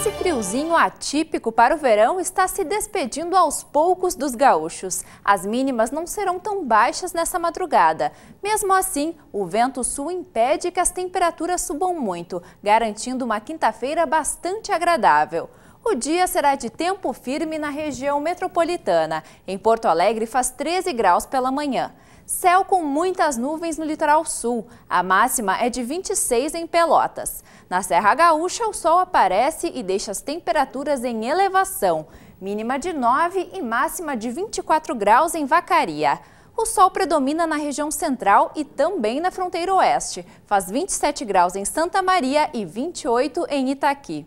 Esse friozinho atípico para o verão está se despedindo aos poucos dos gaúchos. As mínimas não serão tão baixas nessa madrugada. Mesmo assim, o vento sul impede que as temperaturas subam muito, garantindo uma quinta-feira bastante agradável. O dia será de tempo firme na região metropolitana. Em Porto Alegre faz 13 graus pela manhã. Céu com muitas nuvens no litoral sul. A máxima é de 26 em Pelotas. Na Serra Gaúcha, o sol aparece e deixa as temperaturas em elevação, mínima de 9 e máxima de 24 graus em Vacaria. O sol predomina na região central e também na fronteira oeste. Faz 27 graus em Santa Maria e 28 em Itaqui.